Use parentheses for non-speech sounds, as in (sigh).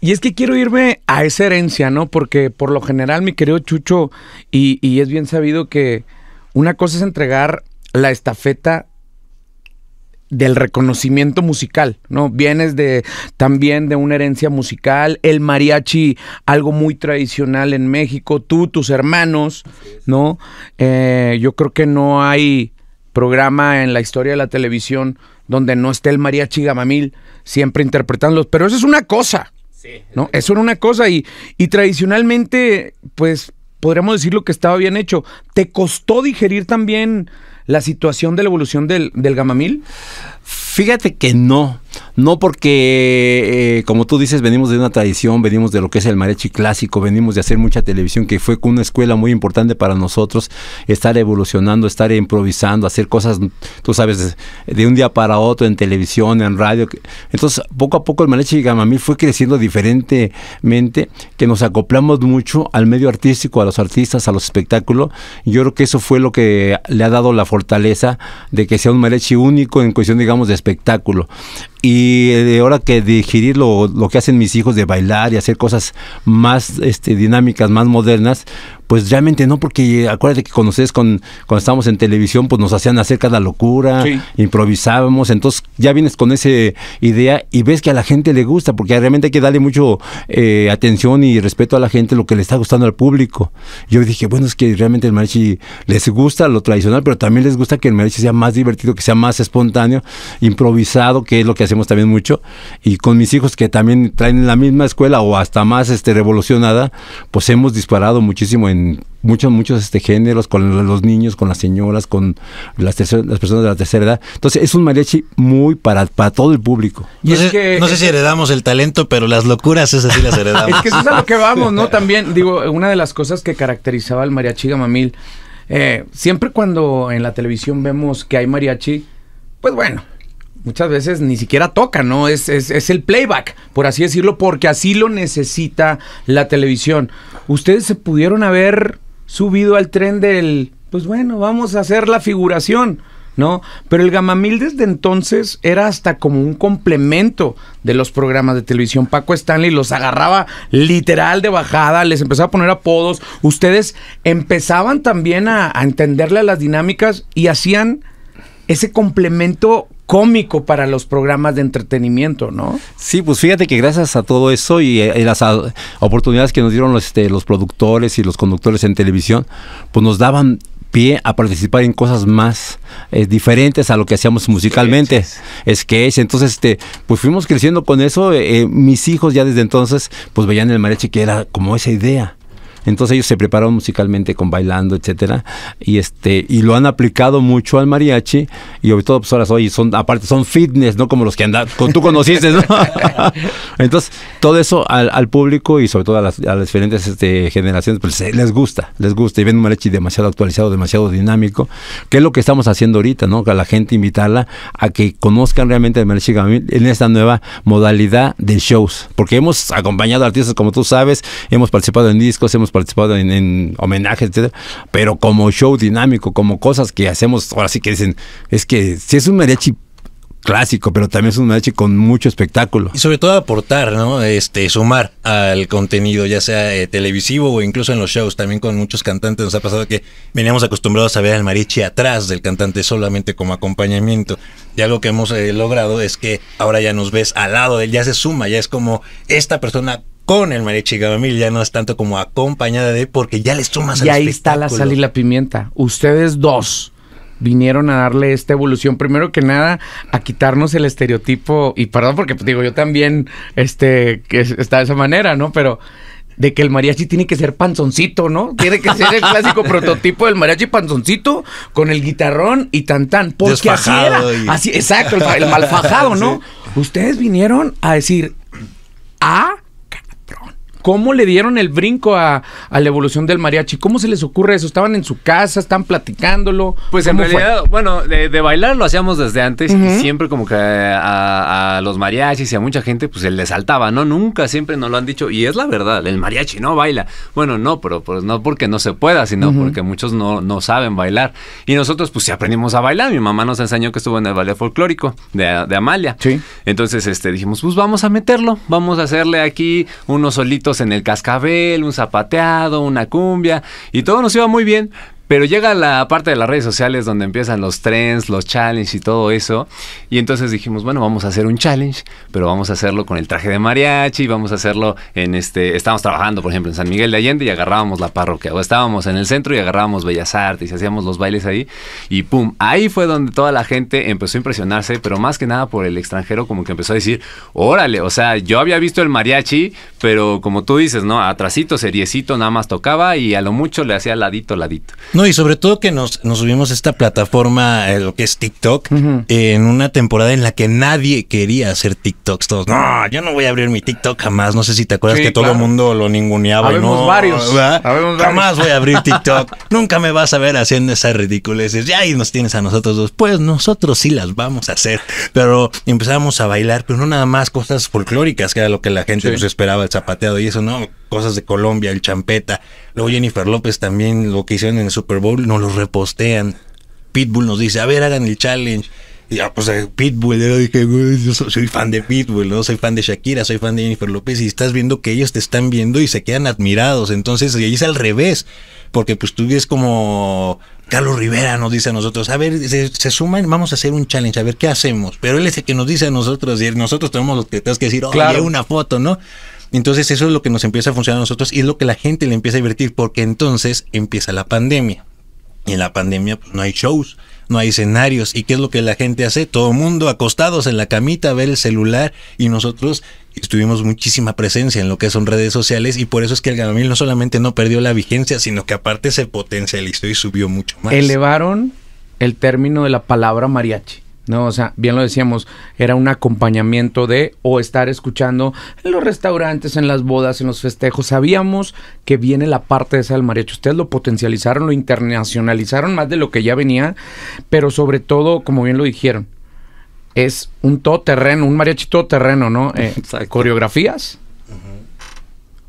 Y es que quiero irme a esa herencia, ¿no? Porque por lo general, mi querido Chucho, y, es bien sabido que una cosa es entregar la estafeta del reconocimiento musical, ¿no? Vienes de también de una herencia musical, el mariachi, algo muy tradicional en México, tú, tus hermanos, ¿no? Eh, yo creo que no hay programa en la historia de la televisión donde no esté el mariachi gamamil siempre interpretándolos, pero eso es una cosa, ¿no? Eso era una cosa y, y tradicionalmente, pues podríamos decir lo que estaba bien hecho. ¿Te costó digerir también la situación de la evolución del, del gamamil? Fíjate que no, no porque, eh, como tú dices, venimos de una tradición, venimos de lo que es el mariachi clásico, venimos de hacer mucha televisión, que fue una escuela muy importante para nosotros, estar evolucionando, estar improvisando, hacer cosas, tú sabes, de un día para otro en televisión, en radio. Entonces, poco a poco el mariachi gamamil fue creciendo diferentemente, que nos acoplamos mucho al medio artístico, a los artistas, a los espectáculos. Yo creo que eso fue lo que le ha dado la fortaleza de que sea un mariachi único en cuestión, digamos, de espectáculo. Y y eh, ahora que digerir lo, lo, que hacen mis hijos de bailar y hacer cosas más este, dinámicas, más modernas, pues realmente no, porque acuérdate que cuando ustedes con, cuando estábamos en televisión, pues nos hacían de la locura, improvisábamos, entonces ya vienes con esa idea y ves que a la gente le gusta, porque realmente hay que darle mucho eh, atención y respeto a la gente, lo que le está gustando al público. Yo dije, bueno, es que realmente el mariachi les gusta lo tradicional, pero también les gusta que el mariachi sea más divertido, que sea más espontáneo, improvisado, que es lo que hacemos también mucho. Y con mis hijos que también traen la misma escuela o hasta más este, revolucionada, pues hemos disparado muchísimo en muchos, muchos este, géneros, con los niños, con las señoras, con las, las personas de la tercera edad. Entonces es un mariachi muy para, para todo el público. no, sé, que, no sé si heredamos el talento, pero las locuras esas sí las (laughs) heredamos. es que eso es a lo que vamos, ¿no? (laughs) También, digo, una de las cosas que caracterizaba al mariachi gamamil, eh, siempre cuando en la televisión vemos que hay mariachi, pues bueno, muchas veces ni siquiera toca, ¿no? Es, es, el playback, por así decirlo, porque así lo necesita la televisión. Ustedes se pudieron haber subido al tren del, pues bueno, vamos a hacer la figuración. ¿No? Pero el gamamil desde entonces era hasta como un complemento de los programas de televisión. Paco Stanley los agarraba literal de bajada, les empezaba a poner apodos. Ustedes empezaban también a, a entenderle a las dinámicas y hacían ese complemento cómico para los programas de entretenimiento, ¿no? Sí, pues fíjate que gracias a todo eso y, eh, las ah, oportunidades que nos dieron este, los, productores y los conductores en televisión, pues nos daban pie a participar en cosas más eh, diferentes a lo que hacíamos musicalmente, es que Entonces, este, pues fuimos creciendo con eso. Eh, mis hijos ya desde entonces, pues veían el mariachi que era como esa idea. Entonces ellos se prepararon musicalmente con bailando, etcétera, y este y lo han aplicado mucho al mariachi y sobre todo pues ahora hoy son aparte son fitness, no como los que andan con tú conociste, ¿no? (laughs) Entonces todo eso al, público y sobre todo a las, diferentes este, generaciones pues eh, les gusta, les gusta y ven un mariachi demasiado actualizado, demasiado dinámico, que es lo que estamos haciendo ahorita, ¿no? a la gente invitarla a que conozcan realmente el mariachi en esta nueva modalidad de shows, porque hemos acompañado a artistas como tú sabes, hemos participado en discos, hemos participado en, homenaje, homenajes, etcétera, pero como show dinámico, como cosas que hacemos, ahora sí que dicen, es que si es un mariachi clásico, pero también es un mariachi con mucho espectáculo. Y sobre todo aportar, ¿no? Este, sumar al contenido, ya sea eh, televisivo o incluso en los shows. También con muchos cantantes nos ha pasado que veníamos acostumbrados a ver al mariachi atrás del cantante solamente como acompañamiento. Y algo que hemos eh, logrado es que ahora ya nos ves al lado de él, ya se suma, ya es como esta persona con el mariachi mil ya no es tanto como acompañada de porque ya le sumas y ahí está la sal y la pimienta ustedes dos vinieron a darle esta evolución primero que nada a quitarnos el estereotipo y perdón porque pues, digo yo también este que está de esa manera no pero de que el mariachi tiene que ser panzoncito, ¿no? Tiene que ser el clásico (laughs) prototipo del mariachi panzoncito con el guitarrón y tan tan. Porque así exacto, el, (laughs) malfajado, ¿no? Ustedes vinieron a decir, ah, ¿Cómo le dieron el brinco a, la evolución del mariachi? ¿Cómo se les ocurre eso? ¿Estaban en su casa? ¿Están platicándolo? Pues en realidad, bueno, de, bailar lo hacíamos desde antes y siempre como que a, los mariachis y a mucha gente pues se les saltaba, ¿no? Nunca, siempre nos lo han dicho y es la verdad, el mariachi no baila. Bueno, no, pero pues no porque no se pueda, sino porque muchos no, no saben bailar. Y nosotros pues sí aprendimos a bailar. Mi mamá nos enseñó que estuvo en el ballet folclórico de, de Amalia. Sí. Entonces este, dijimos, pues vamos a meterlo, vamos a hacerle aquí unos solitos en el cascabel, un zapateado, una cumbia, y todo nos iba muy bien. Pero llega la parte de las redes sociales donde empiezan los trends, los challenges y todo eso. Y entonces dijimos, bueno, vamos a hacer un challenge, pero vamos a hacerlo con el traje de mariachi, vamos a hacerlo en este, estamos trabajando, por ejemplo, en San Miguel de Allende y agarrábamos la parroquia, o estábamos en el centro y agarrábamos Bellas Artes y hacíamos los bailes ahí. Y pum, ahí fue donde toda la gente empezó a impresionarse, pero más que nada por el extranjero como que empezó a decir, órale, o sea, yo había visto el mariachi, pero como tú dices, ¿no? A tracito, seriecito, nada más tocaba y a lo mucho le hacía ladito, ladito. No, y sobre todo que nos, subimos a esta plataforma, eh, lo que es TikTok, en una temporada en la que nadie quería hacer TikToks. Todos, no, yo no voy a abrir mi TikTok jamás. No sé si te acuerdas que todo el mundo lo ninguneaba. Habemos no, varios. jamás voy a abrir (laughs) TikTok. Nunca me vas a ver haciendo esas ridiculeces. Ya ahí nos tienes a nosotros dos. Pues nosotros sí las vamos a hacer. Pero empezamos a bailar, pero no nada más cosas folclóricas, que era lo que la gente nos esperaba, el zapateado y eso, no cosas de Colombia, el champeta. Luego Jennifer López también, lo que hicieron en el Super Bowl, nos lo repostean. Pitbull nos dice, a ver, hagan el challenge. Y ya, ah, pues eh, Pitbull, yo dije, yo soy fan de Pitbull, ¿no? Soy fan de Shakira, soy fan de Jennifer López, y estás viendo que ellos te están viendo y se quedan admirados. Entonces, y ahí es al revés, porque pues tú ves como Carlos Rivera nos dice a nosotros, a ver, se, suman, vamos a hacer un challenge, a ver qué hacemos. Pero él es el que nos dice a nosotros y nosotros tenemos los que tenemos que decir, oye, claro. una foto, ¿no? Entonces eso es lo que nos empieza a funcionar a nosotros y es lo que la gente le empieza a divertir porque entonces empieza la pandemia. Y en la pandemia pues, no hay shows, no hay escenarios. ¿Y qué es lo que la gente hace? Todo mundo acostados en la camita a ver el celular y nosotros tuvimos muchísima presencia en lo que son redes sociales y por eso es que el Ganamil no solamente no perdió la vigencia, sino que aparte se potencializó y subió mucho más. Elevaron el término de la palabra mariachi. ¿no? O sea, bien lo decíamos, era un acompañamiento de o estar escuchando en los restaurantes, en las bodas, en los festejos. Sabíamos que viene la parte de esa del mariachi. Ustedes lo potencializaron, lo internacionalizaron más de lo que ya venía, pero sobre todo, como bien lo dijeron, es un todoterreno, un mariachi todoterreno, ¿no? Eh, coreografías,